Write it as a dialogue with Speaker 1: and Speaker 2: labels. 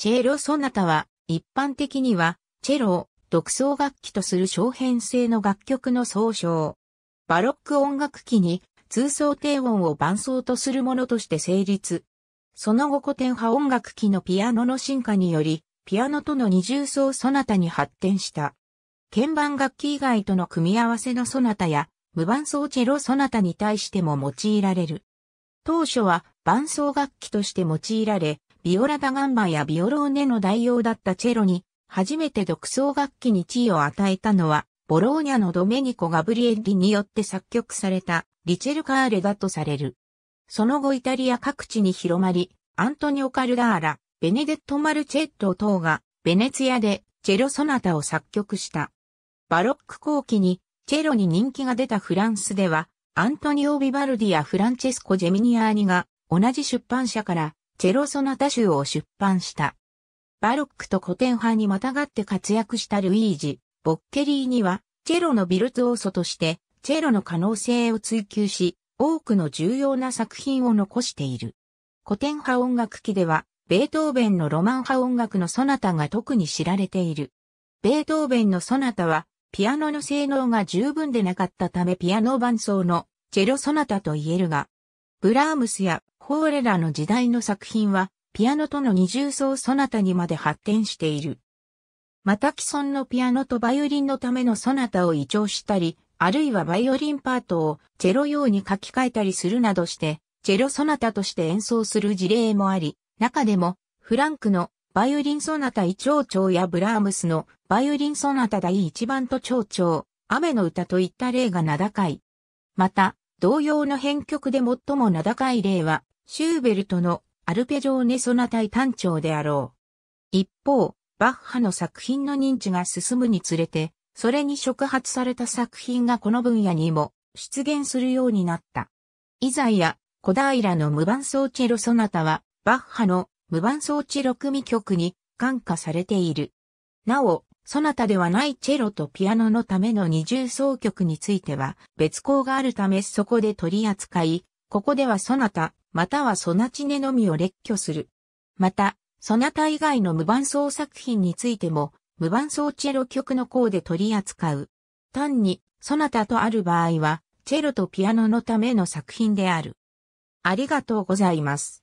Speaker 1: チェロソナタは、一般的には、チェロを独奏楽器とする小編成の楽曲の総称。バロック音楽器に、通奏低音を伴奏とするものとして成立。その後古典派音楽器のピアノの進化により、ピアノとの二重奏ソナタに発展した。鍵盤楽器以外との組み合わせのソナタや、無伴奏チェロソナタに対しても用いられる。当初は伴奏楽器として用いられ、ビオラダガンバやビオローネの代用だったチェロに、初めて独奏楽器に地位を与えたのは、ボローニャのドメニコ・ガブリエッリによって作曲された、リチェルカーレだとされる。その後イタリア各地に広まり、アントニオ・カルダーラ、ベネデット・マルチェット等が、ベネツィアで、チェロ・ソナタを作曲した。バロック後期に、チェロに人気が出たフランスでは、アントニオ・ビバルディやフランチェスコ・ジェミニアーニが、同じ出版社から、チェロソナタ集を出版した。バロックと古典派にまたがって活躍したルイージ、ボッケリーには、チェロのビルツオーソとして、チェロの可能性を追求し、多くの重要な作品を残している。古典派音楽期では、ベートーベンのロマン派音楽のソナタが特に知られている。ベートーベンのソナタは、ピアノの性能が十分でなかったためピアノ伴奏のチェロソナタと言えるが、ブラームスやフーレラの時代の作品は、ピアノとの二重奏ソナタにまで発展している。また既存のピアノとバイオリンのためのソナタを移調したり、あるいはバイオリンパートをチェロ用に書き換えたりするなどして、チェロソナタとして演奏する事例もあり、中でも、フランクのバイオリンソナタイ長調やブラームスのバイオリンソナタ第一番と長調、雨の歌といった例が名高い。また、同様の編曲で最も名高い例は、シューベルトのアルペジョーネ・ソナタイ単調であろう。一方、バッハの作品の認知が進むにつれて、それに触発された作品がこの分野にも出現するようになった。イザイや小平の無伴奏チェロソナタは、バッハの無伴奏チェロ組曲に感化されている。なお、ソナタではないチェロとピアノのための二重奏曲については別項があるためそこで取り扱い、ここではソナタ、またはそなちねのみを列挙する。また、そなた以外の無伴奏作品についても、無伴奏チェロ曲の項で取り扱う。単に、そなたとある場合は、チェロとピアノのための作品である。ありがとうございます。